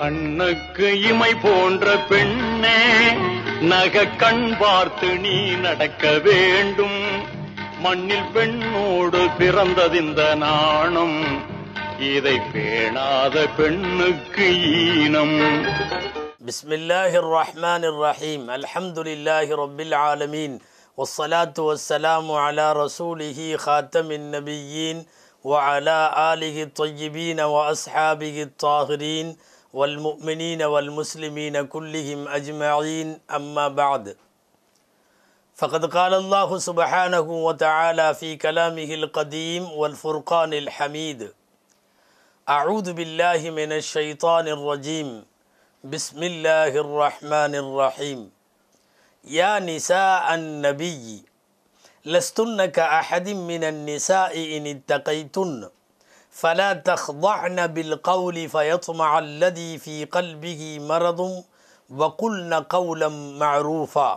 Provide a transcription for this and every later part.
கண்ணுக்கு இமை போன்ற பெண்ணே நக கண் பார்த்து நீ நடக்க வேண்டும் மண்ணில் பெண்ணோடு பிறந்ததிந்த நாணம் இதை பேணாத பெண்ணுக்கு ஈனம் بسم الله الرحمن الرحيم الحمد لله رب العالمين والصلاة والسلام على رسوله خاتم النبيين وعلى آله الطيبين وأصحابه الطاهرين والمؤمنين والمسلمين كلهم أجمعين أما بعد فقد قال الله سبحانه وتعالى في كلامه القديم والفرقان الحميد أعوذ بالله من الشيطان الرجيم بسم الله الرحمن الرحيم يا نساء النبي لستن كأحد من النساء إن اتقيتن فلا تخضعن بالقول فيطمع الذي في قلبه مرض وقلن قولا معروفا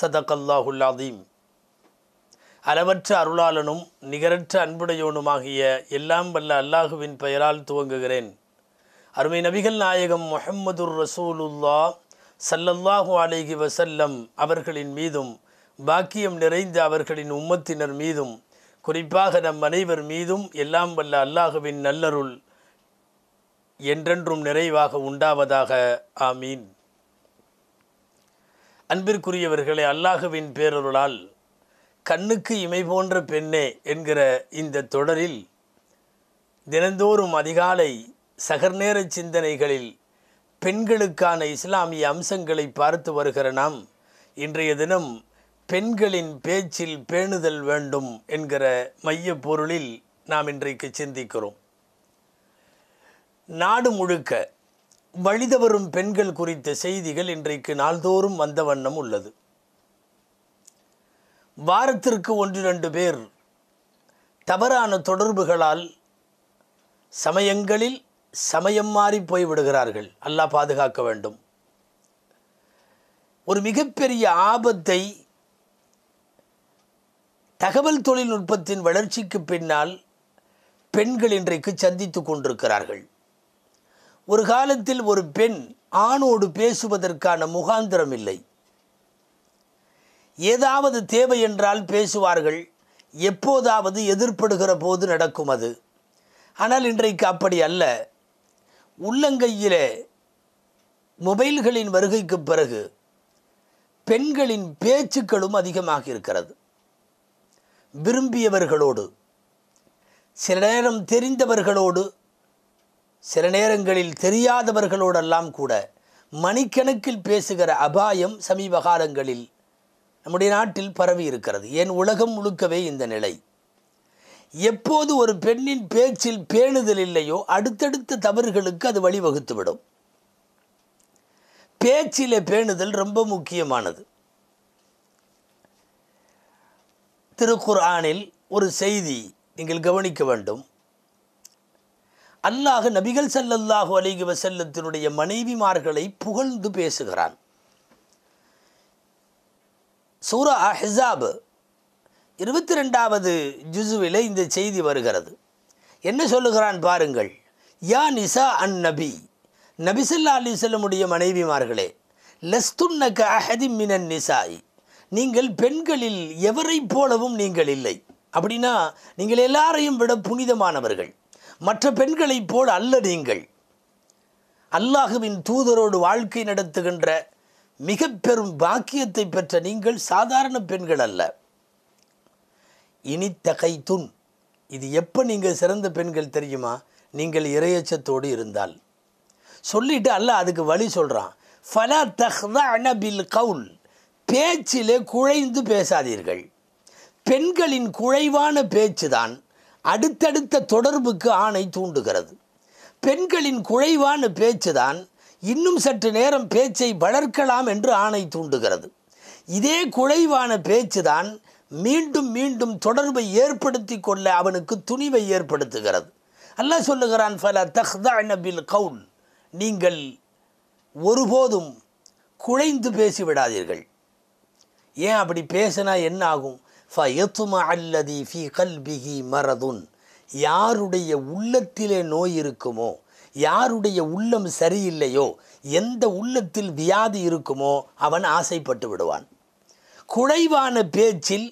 صدق الله العظيم அளவற்ற அருளாளனும் நிகரற்ற அன்புடையோனுமாகிய எல்லாம் வல்ல அல்லாஹுவின் பெயரால் துவங்குகிறேன் அருமை நபிகள் நாயகம் முஹம்மதுர் ரசூலுல்லா சல்லல்லாஹு அலேஹி வசல்லம் அவர்களின் மீதும் பாக்கியம் நிறைந்த அவர்களின் உம்மத்தினர் மீதும் குறிப்பாக நம் அனைவர் மீதும் எல்லாம் வல்ல அல்லாஹுவின் நல்லருள் என்றென்றும் நிறைவாக உண்டாவதாக ஆமீன் அன்பிற்குரியவர்களே அல்லாஹுவின் பேரருளால் கண்ணுக்கு இமை போன்ற பெண்ணே என்கிற இந்த தொடரில் தினந்தோறும் அதிகாலை சகர்நேர சிந்தனைகளில் பெண்களுக்கான இஸ்லாமிய அம்சங்களை பார்த்து வருகிற நாம் இன்றைய தினம் பெண்களின் பேச்சில் பேணுதல் வேண்டும் என்கிற மைய பொருளில் நாம் இன்றைக்கு சிந்திக்கிறோம் நாடு முழுக்க வழிதவரும் பெண்கள் குறித்த செய்திகள் இன்றைக்கு நாள்தோறும் வந்த வண்ணம் உள்ளது வாரத்திற்கு ஒன்று ரெண்டு பேர் தவறான தொடர்புகளால் சமயங்களில் சமயம் மாறி போய்விடுகிறார்கள் அல்லாஹ் பாதுகாக்க வேண்டும் ஒரு மிகப்பெரிய ஆபத்தை தகவல் தொழில்நுட்பத்தின் வளர்ச்சிக்கு பின்னால் பெண்கள் இன்றைக்கு சந்தித்து கொண்டிருக்கிறார்கள் ஒரு காலத்தில் ஒரு பெண் ஆணோடு பேசுவதற்கான முகாந்திரம் இல்லை ஏதாவது தேவை என்றால் பேசுவார்கள் எப்போதாவது எதிர்ப்படுகிற போது நடக்கும் அது ஆனால் இன்றைக்கு அப்படி அல்ல உள்ளங்கையில் மொபைல்களின் வருகைக்கு பிறகு பெண்களின் பேச்சுக்களும் அதிகமாக இருக்கிறது விரும்பியவர்களோடு சில நேரம் தெரிந்தவர்களோடு சில நேரங்களில் தெரியாதவர்களோடெல்லாம் கூட மணிக்கணக்கில் பேசுகிற அபாயம் சமீப காலங்களில் நம்முடைய நாட்டில் பரவி இருக்கிறது ஏன் உலகம் முழுக்கவே இந்த நிலை எப்போது ஒரு பெண்ணின் பேச்சில் பேணுதல் இல்லையோ அடுத்தடுத்த தவறுகளுக்கு அது வழிவகுத்துவிடும் பேச்சிலே பேணுதல் ரொம்ப முக்கியமானது திருக்குர்ஆனில் ஒரு செய்தி நீங்கள் கவனிக்க வேண்டும் அல்லாஹ் நபிகள் சல்லல்லாஹு அலிகி வசல்லத்தினுடைய மனைவிமார்களை புகழ்ந்து பேசுகிறான் சூரா ஹிசாப் இருபத்தி ரெண்டாவது ஜுசுவில் இந்த செய்தி வருகிறது என்ன சொல்லுகிறான் பாருங்கள் யா நிசா அன் நபி நபிசல்லா அலிசல்லமுடைய மனைவிமார்களே லஸ்துன்னக அஹதி மினன் நிசாயி நீங்கள் பெண்களில் எவரை போலவும் நீங்கள் இல்லை அப்படின்னா நீங்கள் எல்லாரையும் விட புனிதமானவர்கள் மற்ற பெண்களைப் போல் அல்ல நீங்கள் அல்லாஹுவின் தூதரோடு வாழ்க்கை நடத்துகின்ற மிக பெரும் பாக்கியத்தை பெற்ற நீங்கள் சாதாரண பெண்கள் அல்ல இனித்தகைத்துன் இது எப்போ நீங்கள் சிறந்த பெண்கள் தெரியுமா நீங்கள் இரையச்சத்தோடு இருந்தால் சொல்லிட்டு அல்ல அதுக்கு வழி சொல்கிறான் ஃபலா தஹ்தா அனபில் கவுல் பேச்சிலே குழைந்து பேசாதீர்கள் பெண்களின் பேச்சு பேச்சுதான் அடுத்தடுத்த தொடர்புக்கு ஆணை தூண்டுகிறது பெண்களின் பேச்சு பேச்சுதான் இன்னும் சற்று நேரம் பேச்சை வளர்க்கலாம் என்று ஆணை தூண்டுகிறது இதே பேச்சு பேச்சுதான் மீண்டும் மீண்டும் தொடர்பை ஏற்படுத்தி கொள்ள அவனுக்கு துணிவை ஏற்படுத்துகிறது அல்ல சொல்லுகிறான் ஃபல தஹ்தா நபில் கவுல் நீங்கள் ஒருபோதும் குழைந்து பேசிவிடாதீர்கள் ஏன் அப்படி பேசினா என்ன ஆகும் ஃபயத்துமா அல்லதி ஃபி கல்பிகி மரதுன் யாருடைய உள்ளத்திலே நோய் இருக்குமோ யாருடைய உள்ளம் சரியில்லையோ எந்த உள்ளத்தில் வியாதி இருக்குமோ அவன் ஆசைப்பட்டு விடுவான் குறைவான பேச்சில்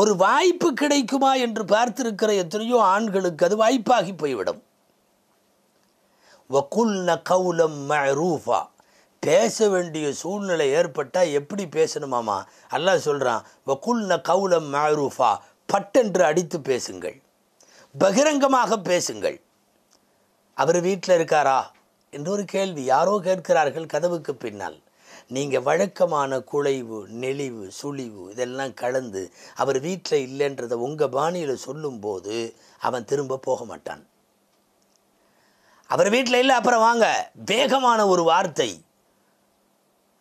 ஒரு வாய்ப்பு கிடைக்குமா என்று பார்த்திருக்கிற எத்தனையோ ஆண்களுக்கு அது வாய்ப்பாகி போய்விடும் வக்குல்ன கவுலம் மரூஃபா பேச வேண்டிய சூழ்நிலை ஏற்பட்டால் எப்படி பேசணுமாமா அல்லா சொல்கிறான் வக்குல்ன கவுலம் மாரூஃபா பட்டென்று அடித்து பேசுங்கள் பகிரங்கமாக பேசுங்கள் அவர் வீட்டில் இருக்காரா என்று ஒரு கேள்வி யாரோ கேட்கிறார்கள் கதவுக்கு பின்னால் நீங்கள் வழக்கமான குழைவு நெளிவு சுழிவு இதெல்லாம் கலந்து அவர் வீட்டில் இல்லைன்றதை உங்கள் பாணியில் சொல்லும்போது அவன் திரும்ப போக மாட்டான் அவர் வீட்டில் இல்லை அப்புறம் வாங்க வேகமான ஒரு வார்த்தை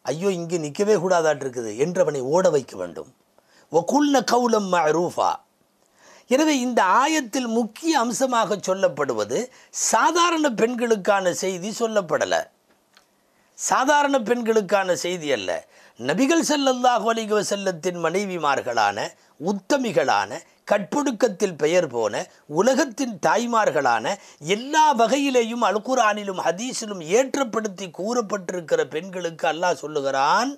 ஐயோ இங்கே நிற்கவே கூடாதாட்டிருக்குது என்றவனை ஓட வைக்க வேண்டும் ஒகுல்ல கவுலம் மரூஃபா எனவே இந்த ஆயத்தில் முக்கிய அம்சமாக சொல்லப்படுவது சாதாரண பெண்களுக்கான செய்தி சொல்லப்படலை சாதாரண பெண்களுக்கான செய்தி அல்ல நபிகள் செல்லல்லாஹு வலிக செல்லத்தின் மனைவிமார்களான உத்தமிகளான கட்புடுக்கத்தில் பெயர் போன உலகத்தின் தாய்மார்களான எல்லா வகையிலேயும் அல்குரானிலும் ஹதீஸிலும் ஏற்றப்படுத்தி கூறப்பட்டிருக்கிற பெண்களுக்கு அல்லாஹ் சொல்லுகிறான்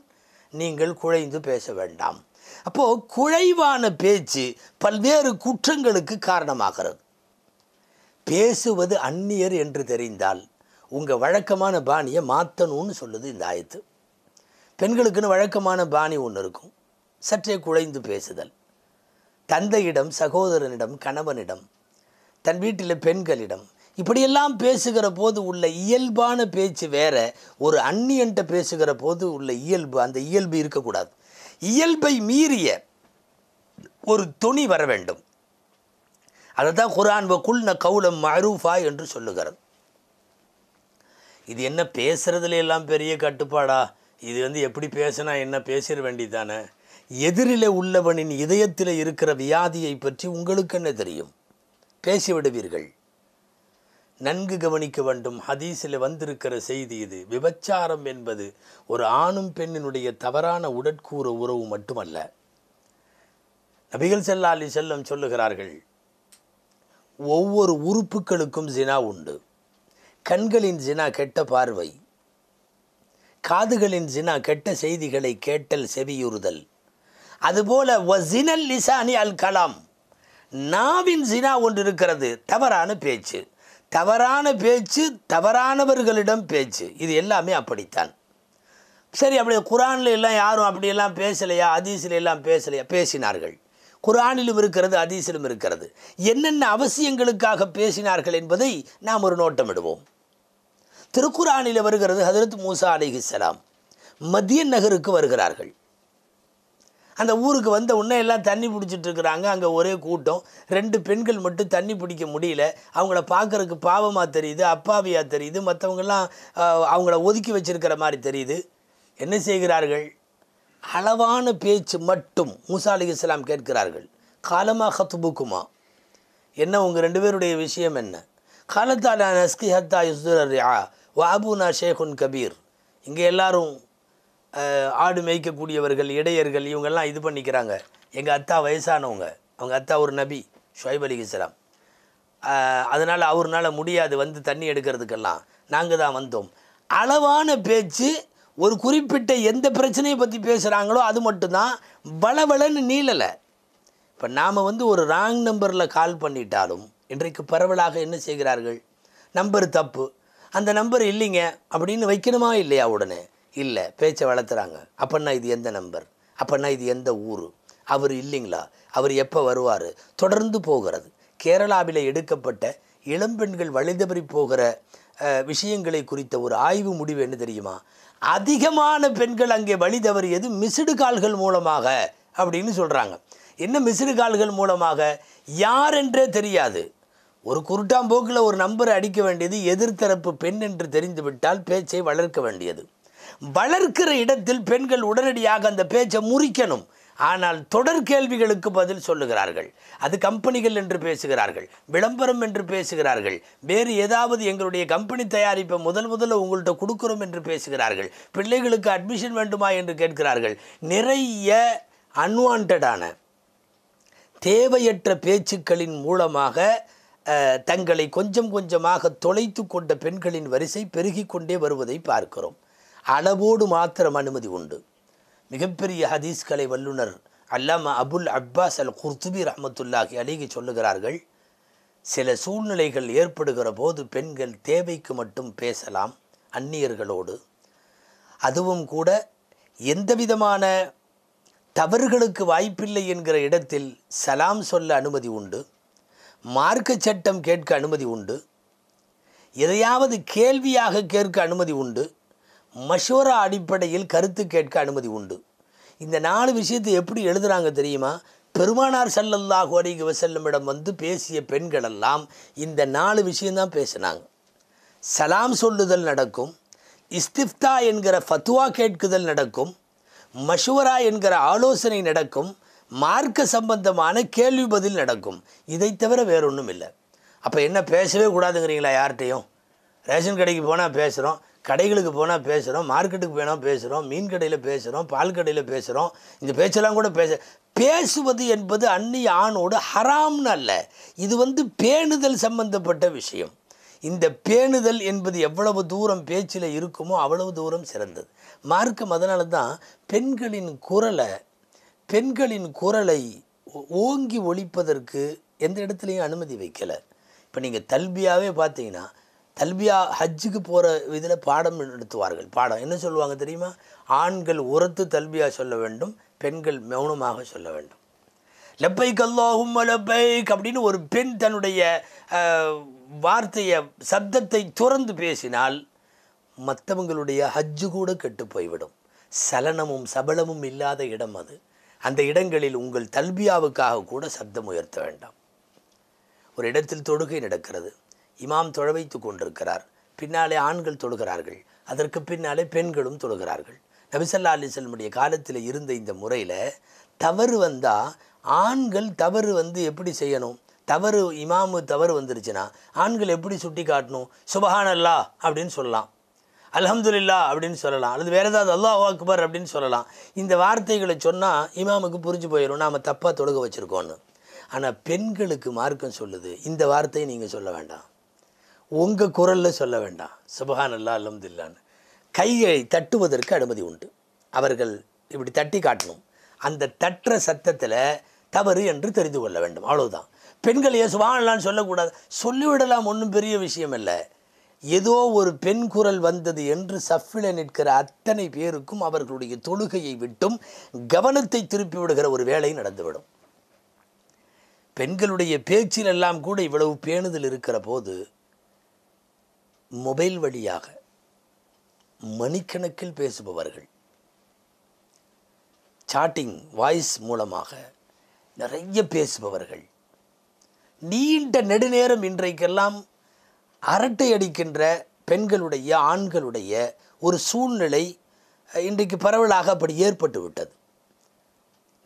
நீங்கள் குழைந்து பேச வேண்டாம் அப்போது குழைவான பேச்சு பல்வேறு குற்றங்களுக்கு காரணமாகிறது பேசுவது அந்நியர் என்று தெரிந்தால் உங்கள் வழக்கமான பாணியை மாற்றணும்னு சொல்லுது இந்த ஆயத்து பெண்களுக்குன்னு வழக்கமான பாணி ஒன்று இருக்கும் சற்றே குழைந்து பேசுதல் தந்தையிடம் சகோதரனிடம் கணவனிடம் தன் வீட்டில் பெண்களிடம் இப்படியெல்லாம் பேசுகிற போது உள்ள இயல்பான பேச்சு வேற ஒரு அந்நியன்ட்ட பேசுகிற போது உள்ள இயல்பு அந்த இயல்பு இருக்கக்கூடாது இயல்பை மீறிய ஒரு துணி வர வேண்டும் அதை தான் குரான் ந கவுலம் மருஃபா என்று சொல்லுகிறது இது என்ன பேசுகிறதுல எல்லாம் பெரிய கட்டுப்பாடா இது வந்து எப்படி பேசுனா என்ன பேசிட வேண்டியதானே எதிரிலே உள்ளவனின் இதயத்தில் இருக்கிற வியாதியை பற்றி உங்களுக்கு என்ன தெரியும் பேசிவிடுவீர்கள் நன்கு கவனிக்க வேண்டும் ஹதீஸில் வந்திருக்கிற செய்தி இது விபச்சாரம் என்பது ஒரு ஆணும் பெண்ணினுடைய தவறான உடற்கூற உறவு மட்டுமல்ல நபிகள் செல்லா அலி செல்லம் சொல்லுகிறார்கள் ஒவ்வொரு உறுப்புகளுக்கும் ஜினா உண்டு கண்களின் ஜினா கெட்ட பார்வை காதுகளின் ஜினா கெட்ட செய்திகளை கேட்டல் செவியுறுதல் அதுபோல வசினல் லிசானி அல் கலாம் நாவின் சினா ஒன்று இருக்கிறது தவறான பேச்சு தவறான பேச்சு தவறானவர்களிடம் பேச்சு இது எல்லாமே அப்படித்தான் சரி அப்படி குரானில் எல்லாம் யாரும் அப்படியெல்லாம் பேசலையா அதீசில் எல்லாம் பேசலையா பேசினார்கள் குரானிலும் இருக்கிறது அதீசிலும் இருக்கிறது என்னென்ன அவசியங்களுக்காக பேசினார்கள் என்பதை நாம் ஒரு நோட்டமிடுவோம் திருக்குறானில் வருகிறது ஹதரத் மூசா அலிஹிஸ்லாம் மத்திய நகருக்கு வருகிறார்கள் அந்த ஊருக்கு வந்த உடனே எல்லாம் தண்ணி பிடிச்சிட்டு இருக்கிறாங்க அங்கே ஒரே கூட்டம் ரெண்டு பெண்கள் மட்டும் தண்ணி பிடிக்க முடியல அவங்கள பார்க்குறக்கு பாவமாக தெரியுது அப்பாவியாக தெரியுது மற்றவங்கெல்லாம் அவங்கள ஒதுக்கி வச்சிருக்கிற மாதிரி தெரியுது என்ன செய்கிறார்கள் அளவான பேச்சு மட்டும் மூசா அலி இஸ்லாம் கேட்கிறார்கள் காலமாக துபுக்குமா என்ன உங்கள் ரெண்டு பேருடைய விஷயம் என்ன காலத்தாலா நஸ்கி ஹத்தா யுசுரா வாபுனா ஷேகுன் கபீர் இங்கே எல்லாரும் ஆடு மேய்க்கக்கூடியவர்கள் இடையர்கள் இவங்கெல்லாம் இது பண்ணிக்கிறாங்க எங்கள் அத்தா வயசானவங்க அவங்க அத்தா ஒரு நபி ஷுவைப் அலி இஸ்லாம் அதனால் அவர்னால் முடியாது வந்து தண்ணி எடுக்கிறதுக்கெல்லாம் நாங்கள் தான் வந்தோம் அளவான பேச்சு ஒரு குறிப்பிட்ட எந்த பிரச்சனையை பற்றி பேசுகிறாங்களோ அது மட்டும்தான் பலவலன்னு நீளலை இப்போ நாம் வந்து ஒரு ராங் நம்பரில் கால் பண்ணிட்டாலும் இன்றைக்கு பரவலாக என்ன செய்கிறார்கள் நம்பர் தப்பு அந்த நம்பர் இல்லைங்க அப்படின்னு வைக்கணுமா இல்லையா உடனே இல்லை பேச்சை வளர்த்துறாங்க அப்படின்னா இது எந்த நம்பர் அப்படின்னா இது எந்த ஊர் அவர் இல்லைங்களா அவர் எப்போ வருவார் தொடர்ந்து போகிறது கேரளாவில் எடுக்கப்பட்ட இளம்பெண்கள் வழிதபறி போகிற விஷயங்களை குறித்த ஒரு ஆய்வு முடிவு என்ன தெரியுமா அதிகமான பெண்கள் அங்கே வழி தவறியது மிசிடு கால்கள் மூலமாக அப்படின்னு சொல்கிறாங்க என்ன மிசிடு கால்கள் மூலமாக யார் என்றே தெரியாது ஒரு குருட்டாம்போக்கில் ஒரு நம்பரை அடிக்க வேண்டியது எதிர்த்தரப்பு பெண் என்று தெரிந்துவிட்டால் பேச்சை வளர்க்க வேண்டியது வளர்க்கிற இடத்தில் பெண்கள் உடனடியாக அந்த பேச்சை முறிக்கணும் ஆனால் தொடர் கேள்விகளுக்கு பதில் சொல்லுகிறார்கள் அது கம்பெனிகள் என்று பேசுகிறார்கள் விளம்பரம் என்று பேசுகிறார்கள் வேறு ஏதாவது எங்களுடைய கம்பெனி தயாரிப்பை முதல் முதல்ல உங்கள்கிட்ட கொடுக்குறோம் என்று பேசுகிறார்கள் பிள்ளைகளுக்கு அட்மிஷன் வேண்டுமா என்று கேட்கிறார்கள் நிறைய அன்வான்டான தேவையற்ற பேச்சுக்களின் மூலமாக தங்களை கொஞ்சம் கொஞ்சமாக தொலைத்து கொண்ட பெண்களின் வரிசை பெருகிக்கொண்டே கொண்டே வருவதை பார்க்கிறோம் அளவோடு மாத்திரம் அனுமதி உண்டு மிகப்பெரிய ஹதீஸ்கலை வல்லுனர் அல்லாமா அபுல் அப்பாஸ் அல் குர்துபி ரஹமத்துல்லாஹி அலிகி சொல்லுகிறார்கள் சில சூழ்நிலைகள் ஏற்படுகிற போது பெண்கள் தேவைக்கு மட்டும் பேசலாம் அந்நியர்களோடு அதுவும் கூட எந்த விதமான தவறுகளுக்கு வாய்ப்பில்லை என்கிற இடத்தில் சலாம் சொல்ல அனுமதி உண்டு மார்க்க சட்டம் கேட்க அனுமதி உண்டு எதையாவது கேள்வியாக கேட்க அனுமதி உண்டு மஷோரா அடிப்படையில் கருத்து கேட்க அனுமதி உண்டு இந்த நாலு விஷயத்தை எப்படி எழுதுகிறாங்க தெரியுமா பெருமானார் சல்லல்லாஹு அலிக வசல்லமிடம் வந்து பேசிய பெண்களெல்லாம் இந்த நாலு விஷயந்தான் பேசினாங்க சலாம் சொல்லுதல் நடக்கும் இஸ்திஃப்தா என்கிற ஃபத்துவா கேட்குதல் நடக்கும் மஷூரா என்கிற ஆலோசனை நடக்கும் மார்க்க சம்பந்தமான கேள்வி பதில் நடக்கும் இதை தவிர வேறொன்றும் ஒன்றும் இல்லை அப்போ என்ன பேசவே கூடாதுங்கிறீங்களா யார்கிட்டையும் ரேஷன் கடைக்கு போனால் பேசுகிறோம் கடைகளுக்கு போனால் பேசுகிறோம் மார்க்கெட்டுக்கு போனால் பேசுகிறோம் மீன் கடையில் பேசுகிறோம் பால் கடையில் பேசுகிறோம் இந்த பேச்செல்லாம் கூட பேச பேசுவது என்பது அன்னி ஆணோடு ஹராம்னு அல்ல இது வந்து பேணுதல் சம்பந்தப்பட்ட விஷயம் இந்த பேணுதல் என்பது எவ்வளவு தூரம் பேச்சில் இருக்குமோ அவ்வளவு தூரம் சிறந்தது மார்க்கம் அதனால தான் பெண்களின் குரலை பெண்களின் குரலை ஓங்கி ஒழிப்பதற்கு எந்த இடத்துலையும் அனுமதி வைக்கலை இப்போ நீங்கள் தல்பியாகவே பார்த்தீங்கன்னா தல்பியா ஹஜ்ஜுக்கு போகிற இதில் பாடம் நடத்துவார்கள் பாடம் என்ன சொல்லுவாங்க தெரியுமா ஆண்கள் உரத்து தல்பியா சொல்ல வேண்டும் பெண்கள் மௌனமாக சொல்ல வேண்டும் லெப்பை கல்லாகும் லெப்பைக் அப்படின்னு ஒரு பெண் தன்னுடைய வார்த்தையை சப்தத்தை துறந்து பேசினால் மற்றவங்களுடைய ஹஜ்ஜு கூட கெட்டு போய்விடும் சலனமும் சபலமும் இல்லாத இடம் அது அந்த இடங்களில் உங்கள் தல்பியாவுக்காக கூட சப்தம் உயர்த்த வேண்டாம் ஒரு இடத்தில் தொடுகை நடக்கிறது இமாம் தொழ வைத்து கொண்டிருக்கிறார் பின்னாலே ஆண்கள் தொழுகிறார்கள் அதற்கு பின்னாலே பெண்களும் தொழுகிறார்கள் நபிசல்லா அலிசல்முடைய காலத்தில் இருந்த இந்த முறையில் தவறு வந்தால் ஆண்கள் தவறு வந்து எப்படி செய்யணும் தவறு இமாமு தவறு வந்துருச்சுன்னா ஆண்கள் எப்படி சுட்டி காட்டணும் அல்லா அப்படின்னு சொல்லலாம் அலமதுல்லா அப்படின்னு சொல்லலாம் அல்லது வேறு ஏதாவது அல்லாஹ் அக்பர் அப்படின்னு சொல்லலாம் இந்த வார்த்தைகளை சொன்னால் இமாமுக்கு புரிஞ்சு போயிடும் நாம் தப்பாக தொழுக வச்சுருக்கோன்னு ஆனால் பெண்களுக்கு மார்க்கம் சொல்லுது இந்த வார்த்தையை நீங்கள் சொல்ல வேண்டாம் உங்கள் குரலில் சொல்ல வேண்டாம் சுபகான் அல்லா அலம்தில்லான்னு கையை தட்டுவதற்கு அனுமதி உண்டு அவர்கள் இப்படி தட்டி காட்டணும் அந்த தட்டுற சத்தத்தில் தவறு என்று தெரிந்து கொள்ள வேண்டும் அவ்வளோதான் பெண்கள் ஏன் அல்லான்னு சொல்லக்கூடாது சொல்லிவிடலாம் ஒன்றும் பெரிய விஷயம் இல்லை ஏதோ ஒரு பெண் குரல் வந்தது என்று சஃபில நிற்கிற அத்தனை பேருக்கும் அவர்களுடைய தொழுகையை விட்டும் கவனத்தை திருப்பி விடுகிற ஒரு வேலை நடந்துவிடும் பெண்களுடைய பேச்சிலெல்லாம் கூட இவ்வளவு பேணுதல் இருக்கிற போது மொபைல் வழியாக மணிக்கணக்கில் பேசுபவர்கள் சாட்டிங் வாய்ஸ் மூலமாக நிறைய பேசுபவர்கள் நீண்ட நெடுநேரம் இன்றைக்கெல்லாம் அரட்டை அடிக்கின்ற பெண்களுடைய ஆண்களுடைய ஒரு சூழ்நிலை இன்றைக்கு பரவலாக அப்படி ஏற்பட்டு விட்டது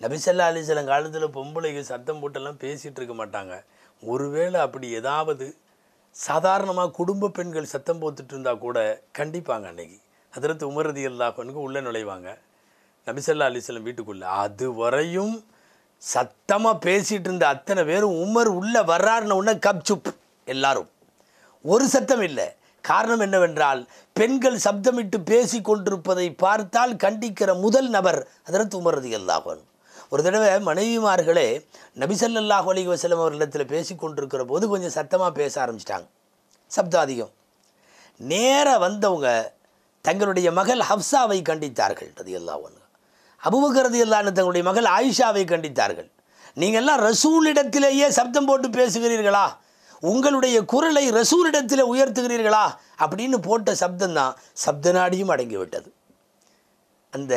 நபிசல்லா அலிசலம் காலத்தில் பொம்பளைக்கு சத்தம் போட்டெல்லாம் பேசிகிட்டு இருக்க மாட்டாங்க ஒருவேளை அப்படி ஏதாவது சாதாரணமாக குடும்ப பெண்கள் சத்தம் போத்துட்டு இருந்தால் கூட கண்டிப்பாங்க அன்னைக்கு அதிரத்து உமரதி அல்லாஹனுக்கு உள்ளே நுழைவாங்க நபிசல்லா அலிஸ்லம் வீட்டுக்குள்ளே அது வரையும் சத்தமாக பேசிகிட்டு இருந்த அத்தனை பேரும் உமர் உள்ளே வர்றாருன உடனே சுப் எல்லாரும் ஒரு சத்தம் இல்லை காரணம் என்னவென்றால் பெண்கள் சப்தமிட்டு பேசி கொண்டிருப்பதை பார்த்தால் கண்டிக்கிற முதல் நபர் அதிரத்து உமரதி அல்லாஹன் ஒரு தடவை மனைவிமார்களே நபிசல்லாஹ் அலி வசலம் அவர்களிடத்தில் பேசி கொண்டிருக்கிற போது கொஞ்சம் சத்தமாக பேச ஆரம்பிச்சிட்டாங்க சப்தாதிகம் நேராக வந்தவங்க தங்களுடைய மகள் ஹப்சாவை கண்டித்தார்கள் அது எல்லாம் ஒன்று அபுபக்கரது எல்லாம் தங்களுடைய மகள் ஆயிஷாவை கண்டித்தார்கள் நீங்கள்லாம் ரசூலிடத்திலேயே சப்தம் போட்டு பேசுகிறீர்களா உங்களுடைய குரலை ரசூலிடத்தில் உயர்த்துகிறீர்களா அப்படின்னு போட்ட சப்தந்தான் சப்த நாடியும் அடங்கிவிட்டது அந்த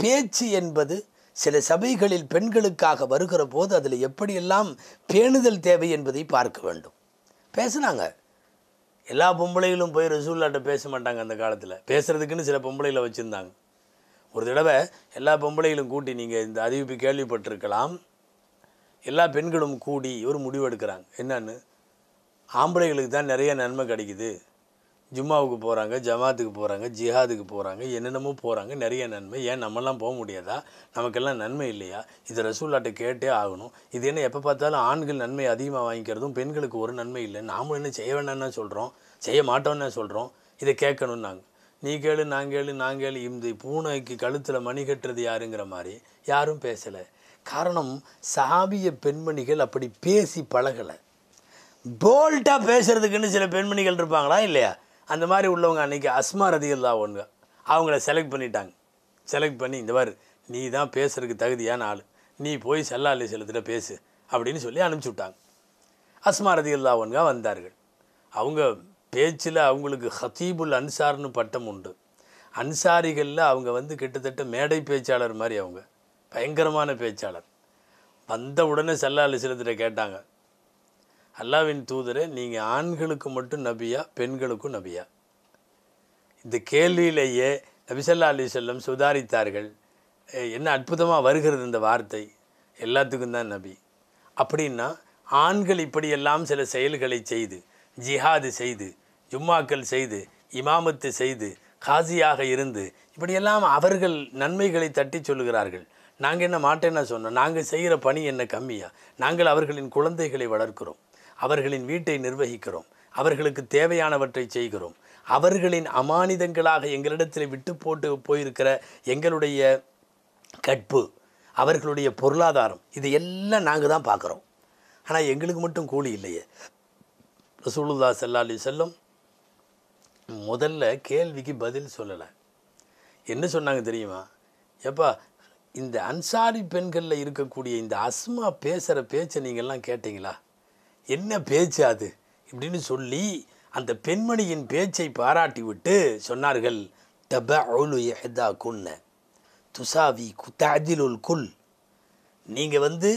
பேச்சு என்பது சில சபைகளில் பெண்களுக்காக வருகிற போது அதில் எப்படியெல்லாம் பேணுதல் தேவை என்பதை பார்க்க வேண்டும் பேசுனாங்க எல்லா பொம்பளைகளும் போய் ரசூல்லாட்ட பேச மாட்டாங்க அந்த காலத்தில் பேசுகிறதுக்குன்னு சில பொம்பளையில் வச்சுருந்தாங்க ஒரு தடவை எல்லா பொம்பளைகளும் கூட்டி நீங்கள் இந்த அறிவிப்பு கேள்விப்பட்டிருக்கலாம் எல்லா பெண்களும் கூடி ஒரு முடிவு எடுக்கிறாங்க என்னன்னு ஆம்பளைகளுக்கு தான் நிறைய நன்மை கிடைக்குது ஜும்மாவுக்கு போகிறாங்க ஜமாத்துக்கு போகிறாங்க ஜிஹாதுக்கு போகிறாங்க என்னென்னமோ போகிறாங்க நிறைய நன்மை ஏன் நம்மலாம் போக முடியாதா நமக்கெல்லாம் நன்மை இல்லையா இது ரசூல்லாட்ட கேட்டே ஆகணும் இது என்ன எப்போ பார்த்தாலும் ஆண்கள் நன்மை அதிகமாக வாங்கிக்கிறதும் பெண்களுக்கு ஒரு நன்மை இல்லை நாமளும் என்ன செய்ய வேண்டாம்னு சொல்கிறோம் செய்ய மாட்டோம்னு சொல்கிறோம் இதை கேட்கணும்னு நாங்கள் நீ கேளு நான் கேளு நான் கேளு இந்த பூனைக்கு கழுத்தில் மணி கட்டுறது யாருங்கிற மாதிரி யாரும் பேசலை காரணம் சாபிய பெண்மணிகள் அப்படி பேசி பழகலை போல்ட்டாக பேசுகிறதுக்குன்னு சில பெண்மணிகள் இருப்பாங்களா இல்லையா அந்த மாதிரி உள்ளவங்க அன்றைக்கி அஸ்மா ரதிகள்லாம் ஒன்று அவங்கள செலக்ட் பண்ணிட்டாங்க செலக்ட் பண்ணி இந்த மாதிரி நீ தான் பேசுகிறதுக்கு தகுதியான ஆள் நீ போய் செல்லா அலி செலுத்திட்ட பேசு அப்படின்னு சொல்லி அனுப்பிச்சி விட்டாங்க அஸ்மா ரதிகள்லாம் ஒன்கா வந்தார்கள் அவங்க பேச்சில் அவங்களுக்கு ஹத்தீபுல் அன்சார்னு பட்டம் உண்டு அன்சாரிகளில் அவங்க வந்து கிட்டத்தட்ட மேடை பேச்சாளர் மாதிரி அவங்க பயங்கரமான பேச்சாளர் வந்த உடனே செல்லா அலி செலுத்திட்ட கேட்டாங்க அல்லாவின் தூதரே நீங்கள் ஆண்களுக்கு மட்டும் நபியா பெண்களுக்கும் நபியா இந்த கேள்வியிலேயே நபிசல்லா அலி செல்லம் சுதாரித்தார்கள் என்ன அற்புதமாக வருகிறது இந்த வார்த்தை எல்லாத்துக்கும் தான் நபி அப்படின்னா ஆண்கள் இப்படியெல்லாம் சில செயல்களை செய்து ஜிஹாது செய்து ஜும்மாக்கள் செய்து இமாமத்து செய்து காசியாக இருந்து இப்படியெல்லாம் அவர்கள் நன்மைகளை தட்டி சொல்கிறார்கள் நாங்கள் என்ன மாட்டேன்னா சொன்னோம் நாங்கள் செய்கிற பணி என்ன கம்மியாக நாங்கள் அவர்களின் குழந்தைகளை வளர்க்கிறோம் அவர்களின் வீட்டை நிர்வகிக்கிறோம் அவர்களுக்கு தேவையானவற்றை செய்கிறோம் அவர்களின் அமானிதங்களாக எங்களிடத்தில் விட்டு போட்டு போயிருக்கிற எங்களுடைய கட்பு அவர்களுடைய பொருளாதாரம் இது எல்லாம் நாங்கள் தான் பார்க்குறோம் ஆனால் எங்களுக்கு மட்டும் கூலி இல்லையே ரசூலுல்லா செல்லாலி அலி செல்லம் முதல்ல கேள்விக்கு பதில் சொல்லலை என்ன சொன்னாங்க தெரியுமா எப்பா இந்த அன்சாரி பெண்களில் இருக்கக்கூடிய இந்த அஸ்மா பேசுகிற பேச்சை நீங்கள்லாம் கேட்டிங்களா என்ன பேச்சு அது இப்படின்னு சொல்லி அந்த பெண்மணியின் பேச்சை பாராட்டி விட்டு சொன்னார்கள் தப அவுலு எஹதா குன்ன துசாவி குத்தாதிலுல் குல் நீங்கள் வந்து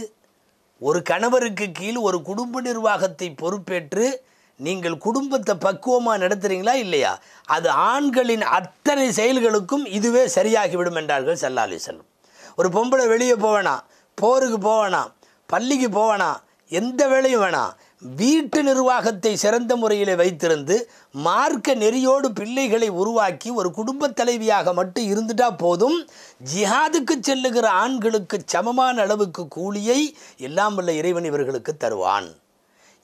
ஒரு கணவருக்கு கீழ் ஒரு குடும்ப நிர்வாகத்தை பொறுப்பேற்று நீங்கள் குடும்பத்தை பக்குவமாக நடத்துகிறீங்களா இல்லையா அது ஆண்களின் அத்தனை செயல்களுக்கும் இதுவே சரியாகிவிடும் என்றார்கள் சல்லா செல்லும் ஒரு பொம்பளை வெளியே போவேணாம் போருக்கு போவேணாம் பள்ளிக்கு போவேணாம் எந்த வேலையும் வேணாம் வீட்டு நிர்வாகத்தை சிறந்த முறையில் வைத்திருந்து மார்க்க நெறியோடு பிள்ளைகளை உருவாக்கி ஒரு குடும்ப தலைவியாக மட்டும் இருந்துட்டா போதும் ஜிஹாதுக்கு செல்லுகிற ஆண்களுக்கு சமமான அளவுக்கு கூலியை எல்லாம் உள்ள இறைவன் இவர்களுக்கு தருவான்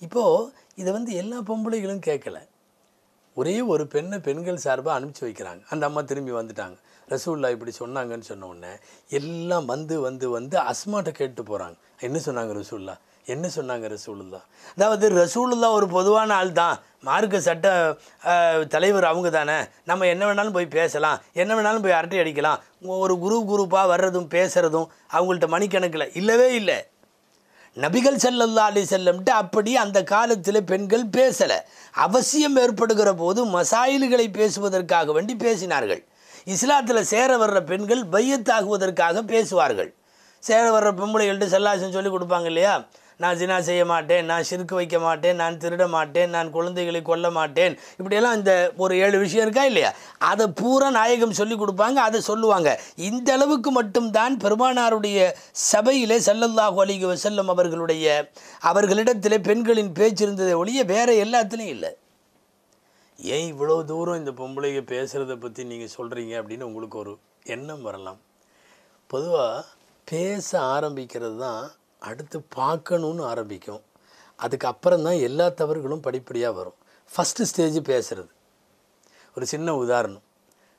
இப்போது இதை வந்து எல்லா பொம்பளைகளும் கேட்கல ஒரே ஒரு பெண்ணை பெண்கள் சார்பாக அனுப்பிச்சி வைக்கிறாங்க அந்த அம்மா திரும்பி வந்துட்டாங்க ரசூல்லா இப்படி சொன்னாங்கன்னு சொன்ன உடனே எல்லாம் வந்து வந்து வந்து அஸ்மாட்ட கேட்டு போகிறாங்க என்ன சொன்னாங்க ரசூல்லா என்ன சொன்னாங்க ரசூலுல்லா அதாவது ரசூலுல்லா ஒரு பொதுவான ஆள் தான் மார்க்க சட்ட தலைவர் அவங்க தானே நம்ம என்ன வேணாலும் போய் பேசலாம் என்ன வேணாலும் போய் அரட்டை அடிக்கலாம் ஒரு குரு குரூப்பாக வர்றதும் பேசுகிறதும் அவங்கள்ட்ட மணிக்கணக்கில் இல்லவே இல்லை நபிகள் செல்லல்லா அலி செல்லம்ட்டு அப்படி அந்த காலத்தில் பெண்கள் பேசலை அவசியம் ஏற்படுகிற போது மசாயில்களை பேசுவதற்காக வேண்டி பேசினார்கள் இஸ்லாத்தில் சேர வர்ற பெண்கள் பையத்தாகுவதற்காக பேசுவார்கள் சேர வர்ற பெண்பிள்ளைகள்ட்ட செல்லாசன் சொல்லி கொடுப்பாங்க இல்லையா நான் ஜினா செய்ய மாட்டேன் நான் சிறுக்கு வைக்க மாட்டேன் நான் திருட மாட்டேன் நான் குழந்தைகளை கொல்ல மாட்டேன் இப்படியெல்லாம் இந்த ஒரு ஏழு விஷயம் இருக்கா இல்லையா அதை பூரா நாயகம் சொல்லி கொடுப்பாங்க அதை சொல்லுவாங்க இந்த அளவுக்கு மட்டும்தான் பெருமானாருடைய சபையிலே செல்லல்லாஹு அலிக வசல்லம் அவர்களுடைய அவர்களிடத்திலே பெண்களின் பேச்சு இருந்ததை ஒழிய வேறு எல்லாத்துலேயும் இல்லை ஏன் இவ்வளோ தூரம் இந்த பொம்பளைங்க பேசுகிறத பற்றி நீங்கள் சொல்கிறீங்க அப்படின்னு உங்களுக்கு ஒரு எண்ணம் வரலாம் பொதுவாக பேச ஆரம்பிக்கிறது தான் அடுத்து பார்க்கணுன்னு ஆரம்பிக்கும் அதுக்கப்புறம் தான் எல்லா தவறுகளும் படிப்படியாக வரும் ஃபஸ்ட்டு ஸ்டேஜ் பேசுகிறது ஒரு சின்ன உதாரணம்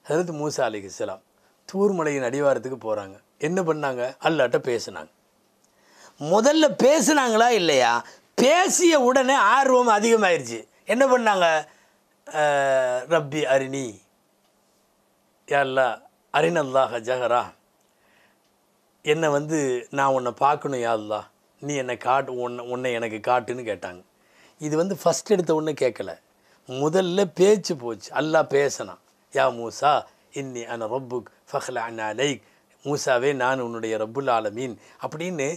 ஹரத் மூசா அலிகலாம் தூர்மலையின் அடிவாரத்துக்கு போகிறாங்க என்ன பண்ணாங்க அல்லாட்ட பேசுனாங்க முதல்ல பேசுனாங்களா இல்லையா பேசிய உடனே ஆர்வம் அதிகமாயிருச்சு என்ன பண்ணாங்க ரப்பி அரிணி யாருலா அரிணல்லாஹ ஜஹரா என்னை வந்து நான் உன்னை பார்க்கணும் யாருலா நீ என்னை காட்டு உன்னை உன்னை எனக்கு காட்டுன்னு கேட்டாங்க இது வந்து ஃபஸ்ட் எடுத்த ஒன்று கேட்கல முதல்ல பேச்சு போச்சு அல்லா பேசணும் யா மூசா இன்னி அன ரப்புக் ஃபஹ்ல அண்ணா லைக் மூசாவே நான் உன்னுடைய ரப்புல் ஆலமீன் அப்படின்னு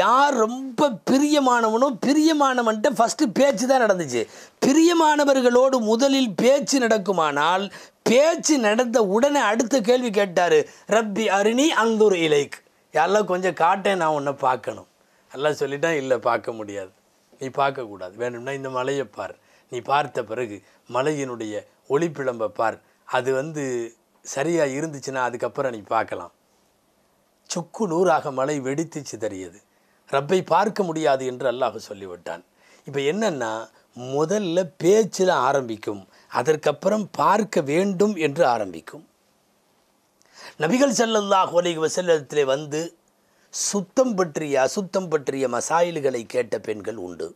யார் ரொம்ப பிரியமானவனோ பிரியமானவன்ட்ட ஃபஸ்ட்டு பேச்சு தான் நடந்துச்சு பிரியமானவர்களோடு முதலில் பேச்சு நடக்குமானால் பேச்சு நடந்த உடனே அடுத்த கேள்வி கேட்டார் ரப்பி அருணி அந்தூர் இலைக் யாரெல்லாம் கொஞ்சம் காட்டேன் நான் உன்னை பார்க்கணும் எல்லாம் சொல்லிட்டா இல்லை பார்க்க முடியாது நீ பார்க்கக்கூடாது வேணும்னா இந்த மலையை பார் நீ பார்த்த பிறகு மலையினுடைய ஒளிப்பிழம்பை பார் அது வந்து சரியாக இருந்துச்சுன்னா அதுக்கப்புறம் நீ பார்க்கலாம் சுக்கு நூறாக மழை வெடித்து சிதறியது ரப்பை பார்க்க முடியாது என்று அல்லாஹ் சொல்லிவிட்டான் இப்போ என்னென்னா முதல்ல பேச்சில் ஆரம்பிக்கும் அதற்கப்புறம் பார்க்க வேண்டும் என்று ஆரம்பிக்கும் நபிகள் செல்லல்லாஹ் ஒலிக வசல்லத்திலே வந்து சுத்தம் பற்றிய அசுத்தம் பற்றிய மசாயில்களை கேட்ட பெண்கள் உண்டு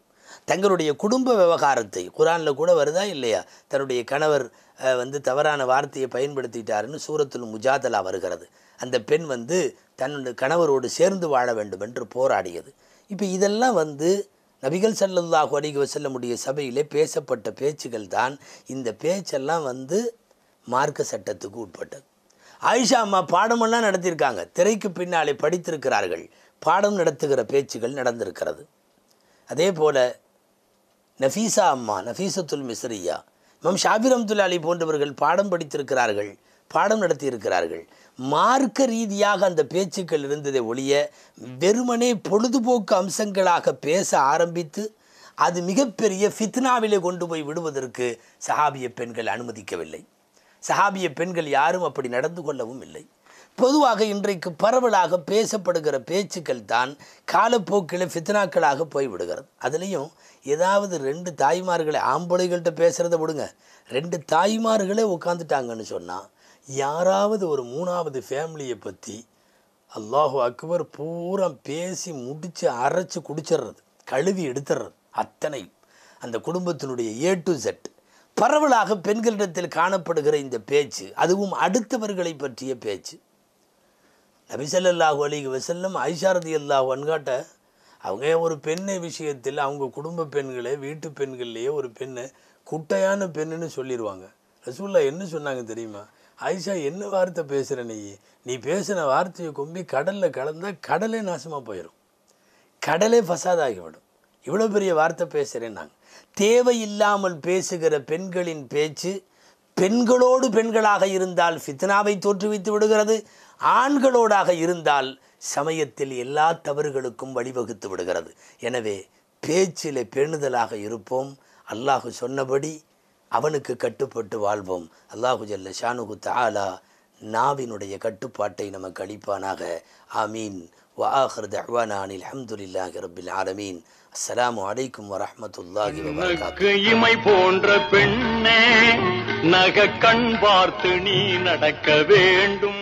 தங்களுடைய குடும்ப விவகாரத்தை குரானில் கூட வருதா இல்லையா தன்னுடைய கணவர் வந்து தவறான வார்த்தையை பயன்படுத்திட்டாருன்னு சூரத்துல் முஜாதலா வருகிறது அந்த பெண் வந்து தன்னுடைய கணவரோடு சேர்ந்து வாழ வேண்டும் என்று போராடியது இப்போ இதெல்லாம் வந்து நபிகள் சல்லல்லாஹு செல்ல முடிய சபையிலே பேசப்பட்ட பேச்சுகள் தான் இந்த பேச்செல்லாம் வந்து மார்க்க சட்டத்துக்கு உட்பட்டது ஆயிஷா அம்மா பாடமெல்லாம் நடத்தியிருக்காங்க திரைக்கு பின்னாலே படித்திருக்கிறார்கள் பாடம் நடத்துகிற பேச்சுகள் நடந்திருக்கிறது அதே போல் நஃபீசா அம்மா நஃபீசத்துல் மிஸ்ரியா மம் ஷாபிர் அம்துல்லா அலி போன்றவர்கள் பாடம் படித்திருக்கிறார்கள் பாடம் நடத்தியிருக்கிறார்கள் மார்க்க ரீதியாக அந்த பேச்சுக்கள் இருந்ததை ஒழிய வெறுமனே பொழுதுபோக்கு அம்சங்களாக பேச ஆரம்பித்து அது மிகப்பெரிய ஃபித்னாவிலே கொண்டு போய் விடுவதற்கு சஹாபிய பெண்கள் அனுமதிக்கவில்லை சஹாபிய பெண்கள் யாரும் அப்படி நடந்து கொள்ளவும் இல்லை பொதுவாக இன்றைக்கு பரவலாக பேசப்படுகிற பேச்சுக்கள் தான் காலப்போக்கில் ஃபித்னாக்களாக போய்விடுகிறது அதுலேயும் ஏதாவது ரெண்டு தாய்மார்களை ஆம்பளைகள்கிட்ட பேசுகிறத விடுங்க ரெண்டு தாய்மார்களே உட்காந்துட்டாங்கன்னு சொன்னால் யாராவது ஒரு மூணாவது ஃபேமிலியை பற்றி அல்லாஹு அக்பர் பூரா பேசி முடித்து அரைச்சி குடிச்சிடுறது கழுவி எடுத்துடுறது அத்தனை அந்த குடும்பத்தினுடைய ஏ டு செட் பரவலாக பெண்களிடத்தில் காணப்படுகிற இந்த பேச்சு அதுவும் அடுத்தவர்களை பற்றிய பேச்சு நபிசல்லாஹு அலிக் வசல்லம் ஐஷாரதி அல்லாஹ் அன்காட்ட அவங்க ஒரு பெண்ணை விஷயத்தில் அவங்க குடும்ப பெண்களே வீட்டு பெண்கள்லேயே ஒரு பெண்ணை குட்டையான பெண்ணுன்னு சொல்லிடுவாங்க ரசூல்லா என்ன சொன்னாங்க தெரியுமா ஆயிஷா என்ன வார்த்தை பேசுகிற நீ நீ பேசின வார்த்தையை கும்பி கடலில் கலந்தால் கடலே நாசமாக போயிடும் கடலே ஃபசாதாகிவிடும் இவ்வளோ பெரிய வார்த்தை பேசுகிறேன் நாங்கள் தேவையில்லாமல் பேசுகிற பெண்களின் பேச்சு பெண்களோடு பெண்களாக இருந்தால் ஃபித்னாவை தோற்றுவித்து விடுகிறது ஆண்களோடாக இருந்தால் சமயத்தில் எல்லா தவறுகளுக்கும் வழிவகுத்து விடுகிறது எனவே பேச்சிலே பேணுதலாக இருப்போம் அல்லாஹு சொன்னபடி அவனுக்கு கட்டுப்பட்டு வாழ்வோம் அல்லாஹு ஜல்ல ஷானுகு தாலா நாவினுடைய கட்டுப்பாட்டை நமக்கு அளிப்பானாக ஆமீன் வாஹர் தஹ்வானில் அஹமதுல்லாஹி ரபில் ஆலமீன் அஸ்லாம் வலைக்கும் வரமத்துல்லாஹி இமை போன்ற பெண்ணே நக கண் பார்த்து நீ நடக்க வேண்டும்